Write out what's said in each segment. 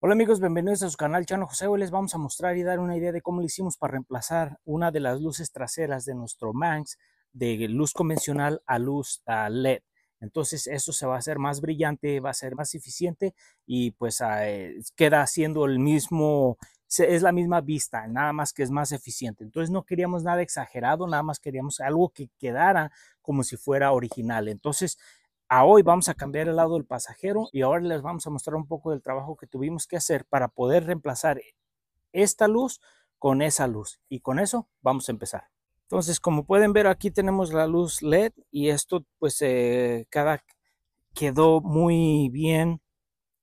Hola amigos, bienvenidos a su canal Chano José. Hoy les vamos a mostrar y dar una idea de cómo lo hicimos para reemplazar una de las luces traseras de nuestro Manx de luz convencional a luz LED. Entonces esto se va a hacer más brillante, va a ser más eficiente y pues ah, eh, queda siendo el mismo, es la misma vista, nada más que es más eficiente. Entonces no queríamos nada exagerado, nada más queríamos algo que quedara como si fuera original. Entonces a hoy vamos a cambiar el lado del pasajero y ahora les vamos a mostrar un poco del trabajo que tuvimos que hacer para poder reemplazar esta luz con esa luz. Y con eso vamos a empezar. Entonces, como pueden ver, aquí tenemos la luz LED y esto pues eh, quedó muy bien,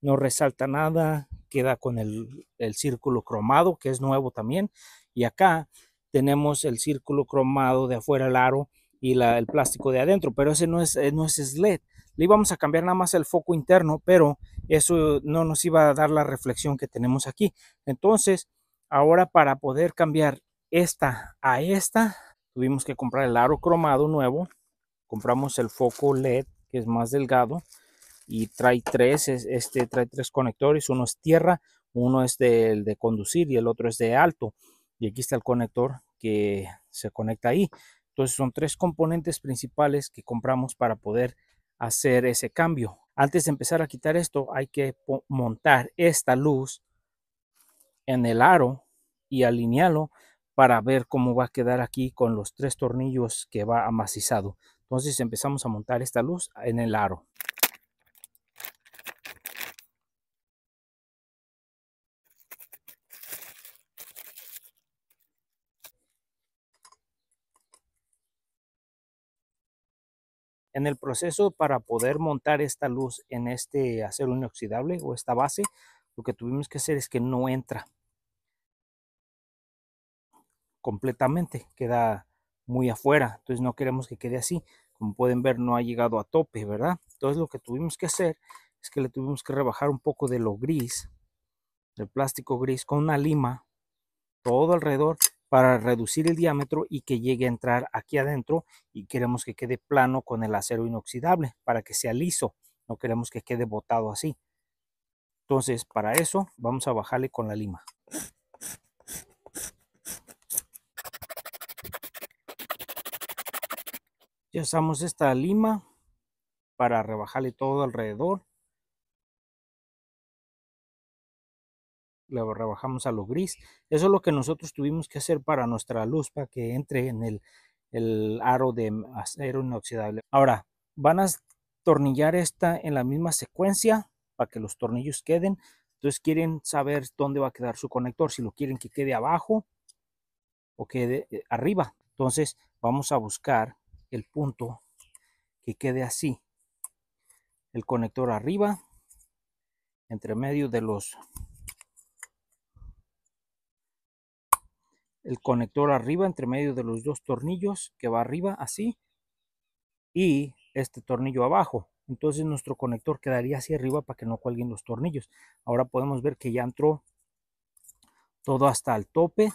no resalta nada, queda con el, círculo cromado que es nuevo también. Y acá tenemos el círculo cromado de afuera el aro y la, el plástico de adentro, pero ese no es, eh, no es LED, le íbamos a cambiar nada más el foco interno, pero eso no nos iba a dar la reflexión que tenemos aquí. Entonces, ahora para poder cambiar esta a esta, tuvimos que comprar el aro cromado nuevo. Compramos el foco LED, que es más delgado, y trae tres, este trae tres conectores, uno es tierra, uno es del de conducir y el otro es de alto. Y aquí está el conector que se conecta ahí. Entonces son tres componentes principales que compramos para poder hacer ese cambio. Antes de empezar a quitar esto, hay que montar esta luz en el aro y alinearlo para ver cómo va a quedar aquí con los tres tornillos que va amacizado. Entonces empezamos a montar esta luz en el aro. En el proceso para poder montar esta luz en este acero inoxidable o esta base, lo que tuvimos que hacer es que no entra completamente, queda muy afuera, entonces no queremos que quede así. Como pueden ver, no ha llegado a tope, ¿verdad? Entonces lo que tuvimos que hacer es que le tuvimos que rebajar un poco de lo gris, del plástico gris, con una lima, todo alrededor, para reducir el diámetro y que llegue a entrar aquí adentro y queremos que quede plano con el acero inoxidable para que sea liso, no queremos que quede botado así. Entonces para eso vamos a bajarle con la lima. Ya usamos esta lima para rebajarle todo alrededor la rebajamos a lo gris. Eso es lo que nosotros tuvimos que hacer para nuestra luz, para que entre en el, el aro de acero inoxidable. Ahora, van a tornillar esta en la misma secuencia para que los tornillos queden. Entonces quieren saber dónde va a quedar su conector, si lo quieren que quede abajo o quede eh, arriba. Entonces vamos a buscar el punto que quede así. El conector arriba, entre medio de los el conector arriba entre medio de los dos tornillos que va arriba así y este tornillo abajo entonces nuestro conector quedaría hacia arriba para que no cuelguen los tornillos ahora podemos ver que ya entró todo hasta el tope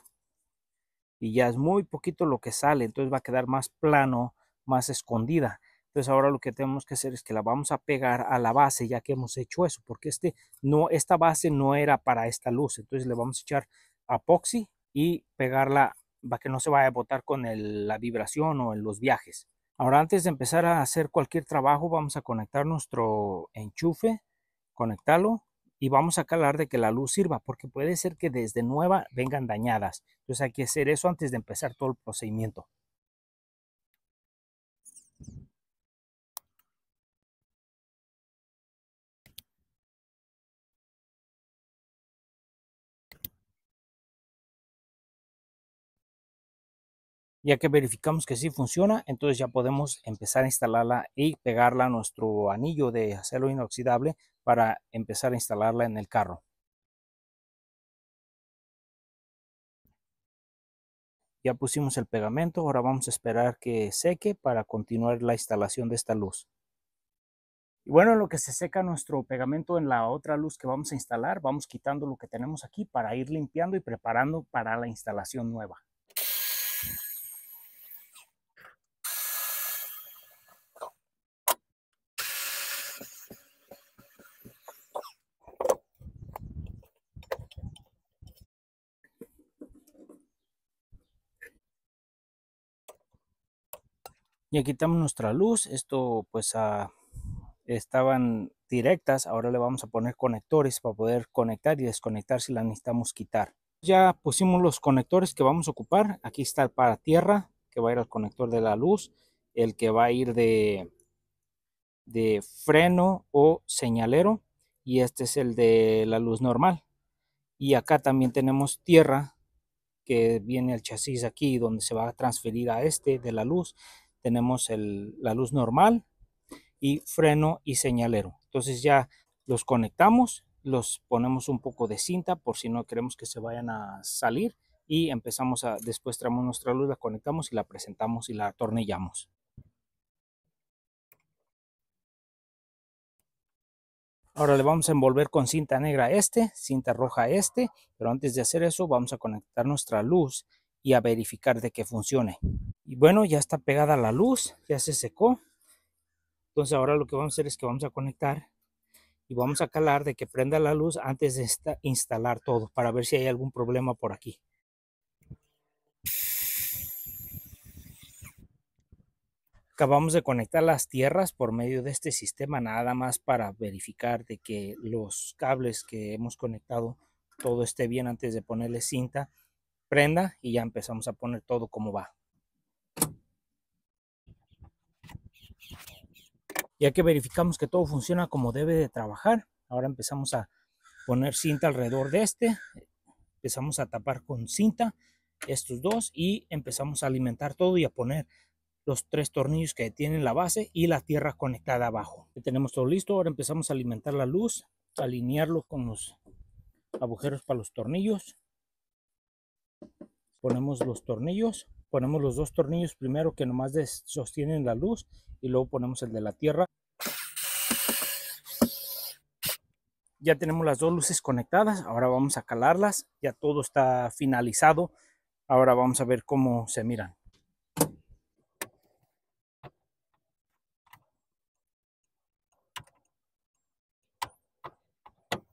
y ya es muy poquito lo que sale entonces va a quedar más plano más escondida entonces ahora lo que tenemos que hacer es que la vamos a pegar a la base ya que hemos hecho eso porque este no esta base no era para esta luz entonces le vamos a echar epoxi y pegarla para que no se vaya a botar con la vibración o en los viajes. Ahora antes de empezar a hacer cualquier trabajo vamos a conectar nuestro enchufe, conectarlo y vamos a calar de que la luz sirva porque puede ser que desde nueva vengan dañadas. Entonces hay que hacer eso antes de empezar todo el procedimiento. Ya que verificamos que sí funciona, entonces ya podemos empezar a instalarla y pegarla a nuestro anillo de acero inoxidable para empezar a instalarla en el carro. Ya pusimos el pegamento, ahora vamos a esperar que seque para continuar la instalación de esta luz. Y bueno, lo que se seca nuestro pegamento en la otra luz que vamos a instalar, vamos quitando lo que tenemos aquí para ir limpiando y preparando para la instalación nueva. Ya quitamos nuestra luz, esto pues ah, estaban directas, ahora le vamos a poner conectores para poder conectar y desconectar si la necesitamos quitar. Ya pusimos los conectores que vamos a ocupar, aquí está el para tierra, que va a ir al conector de la luz, el que va a ir de, de freno o señalero y este es el de la luz normal. Y acá también tenemos tierra que viene al chasis aquí donde se va a transferir a este de la luz tenemos la luz normal y freno y señalero. Entonces ya los conectamos, los ponemos un poco de cinta por si no queremos que se vayan a salir y empezamos a, después traemos nuestra luz, la conectamos y la presentamos y la atornillamos. Ahora le vamos a envolver con cinta negra este, cinta roja este, pero antes de hacer eso vamos a conectar nuestra luz y a verificar de que funcione. Y bueno, ya está pegada la luz, ya se secó. Entonces ahora lo que vamos a hacer es que vamos a conectar y vamos a calar de que prenda la luz antes de instalar todo para ver si hay algún problema por aquí. Acabamos de conectar las tierras por medio de este sistema nada más para verificar de que los cables que hemos conectado todo esté bien antes de ponerle cinta prenda y ya empezamos a poner todo como va. Ya que verificamos que todo funciona como debe de trabajar, ahora empezamos a poner cinta alrededor de este, empezamos a tapar con cinta estos dos y empezamos a alimentar todo y a poner los tres tornillos que tienen la base y la tierra conectada abajo. Ya tenemos todo listo, ahora empezamos a alimentar la luz, alinearlo con los agujeros para los tornillos ponemos los tornillos ponemos los dos tornillos primero que nomás sostienen la luz y luego ponemos el de la tierra ya tenemos las dos luces conectadas ahora vamos a calarlas ya todo está finalizado ahora vamos a ver cómo se miran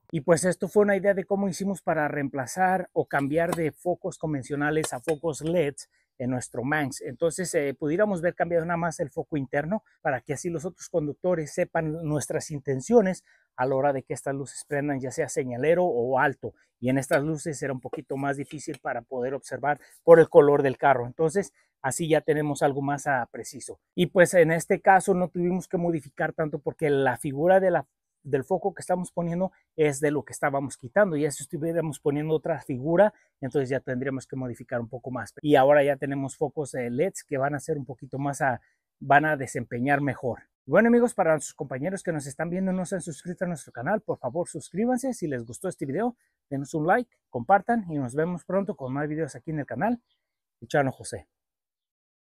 Y pues esto fue una idea de cómo hicimos para reemplazar o cambiar de focos convencionales a focos LED en nuestro Manx. Entonces eh, pudiéramos ver cambiado nada más el foco interno para que así los otros conductores sepan nuestras intenciones a la hora de que estas luces prendan ya sea señalero o alto. Y en estas luces era un poquito más difícil para poder observar por el color del carro. Entonces así ya tenemos algo más ah, preciso. Y pues en este caso no tuvimos que modificar tanto porque la figura de la del foco que estamos poniendo es de lo que estábamos quitando. Ya si estuviéramos poniendo otra figura, entonces ya tendríamos que modificar un poco más. Y ahora ya tenemos focos eh, LEDs que van a ser un poquito más a, van a desempeñar mejor. Bueno amigos, para sus compañeros que nos están viendo no se han suscrito a nuestro canal, por favor suscríbanse. Si les gustó este video, denos un like, compartan y nos vemos pronto con más videos aquí en el canal. Chano José.